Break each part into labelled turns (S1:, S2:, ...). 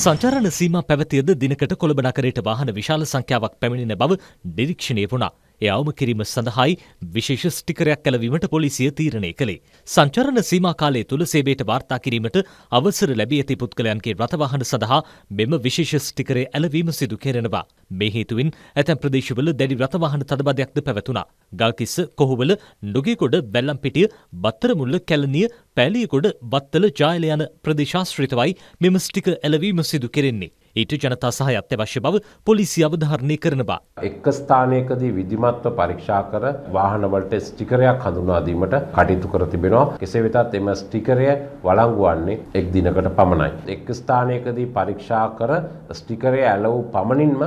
S1: සංචාරණ සීමා පැවතියද දිනකට කොළඹ නගරයට වාහන විශාල සංඛ්‍යාවක් පැමිණෙන බව නිරීක්ෂණය වුණා. එය අවම කිරීම සඳහායි විශේෂ ස්ටිකරයක් කැලවීමට පොලිසිය තීරණය කළේ. සංචරණ සීමා කාලය තුළ සේබේට වාර්තා කිරීමට අවසර ලැබී ඇති පුද්ගලයන්ගේ රථවාහන සඳහා මෙම විශේෂ ස්ටිකරය ඇලවීම සිදු කෙරෙනවා. මේ හේතුවෙන් ඇතැම් ප්‍රදේශවල දැඩි රථවාහන තදබදයක්ද පැවතුණා. ගල්කිස්ස, කොහුවල, නුගේගොඩ, බැල්ලම්පිටිය, බත්තරමුල්ල, කැලණිය, පැලියගොඩ, බත්තල, ජායල යන ප්‍රදේශාශ්‍රිතවයි මෙම ස්ටිකර් ඇලවීම සිදු කෙරෙන්නේ. ඊට ජනතා සහයත් අවශ්‍ය බව පොලිසිය අවධාරණය කරනවා. එක්
S2: ස්ථානයකදී විධිමත්ව පරීක්ෂා කර වාහනවලට ස්ටිකරයක් හඳුනා දීමට කටයුතු කර තිබෙනවා. කෙසේ වෙතත් එම ස්ටිකරය වළංගු වන්නේ එක් දිනකට පමණයි. එක් ස්ථානයකදී පරීක්ෂා කර ස්ටිකරය ඇලවූ පමණින්ම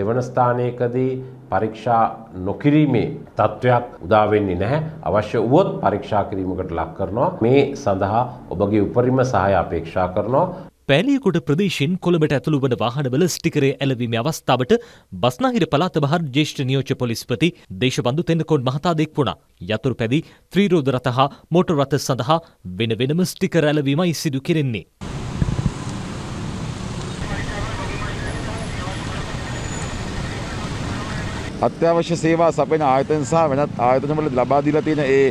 S2: දෙවන ස්ථානයකදී පරීක්ෂා නොකිරීමේ තත්ත්වයක් උදාවෙන්නේ නැහැ අවශ්‍ය වුවොත් පරීක්ෂා කිරීමකට ලක් කරනවා මේ සඳහා ඔබගේ උපරිම සහය අපේක්ෂා කරනවා පැලියකොට
S1: ප්‍රදේශෙන් කොළඹට ඇතුළු වන වාහනවල ස්ටිකරය ඇලවීම අවස්ථාවට බස්නාහිර පළාත බහර ජේෂ්ඨ නියෝජ්‍ය පොලිස්පති දේශබන්දු තෙන්නකොන් මහතා දෙක් වුණා. යතුරු පැදි ත්‍රීරෝධ රථ හා මෝටර් රථ සඳහා වෙන වෙනම ස්ටිකර ඇලවීමයි සිදු කෙරෙන්නේ.
S3: අත්‍යවශ්‍ය සේවා සපයන ආයතන සහ වෙනත් ආයතනවල ලබා දීලා තියෙන ඒ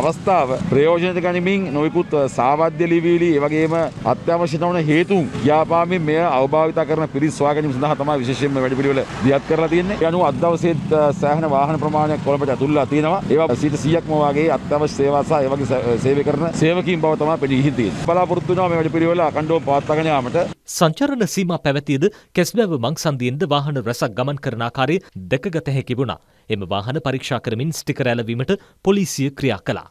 S3: අවස්ථාව ප්‍රයෝජනත ගනිමින් නොයෙකුත් සාවද්‍ය ලිවිලි එවගේම අත්‍යවශ්‍යත වන හේතුන් යාපාමින් මෙය අවභාවිත කරන පිරිස් සොයාගැනීම සඳහා තමයි විශේෂයෙන්ම වැඩපිළිවෙල දියත් කරලා තියෙන්නේ. ඒ අනුව අද දවසේත් සෑහෙන වාහන ප්‍රමාණයක් කොළඹට ඇතුල්ලා තියෙනවා. ඒවා සීට 100ක්ම වාගේ අත්‍යවශ්‍ය සේවා සහ ඒ වගේ සේවය කරන සේවකීන් බව තමයි පෙනී සිටින්නේ. බලාපොරොත්තු වෙනවා මේ වැඩපිළිවෙල අඛණ්ඩව පවත්වාගෙන යාමට.
S1: සංචරණ සීමා පැවතියද කැස්බෑව මංසන්දියෙන්ද වාහන රැසක් ගමන් කරන ආකාරය දැකගත හැකි වුණා. එම වාහන පරීක්ෂා කරමින් ස්ටිකර ඇලවීමට පොලිසිය ක්‍රියා කළා.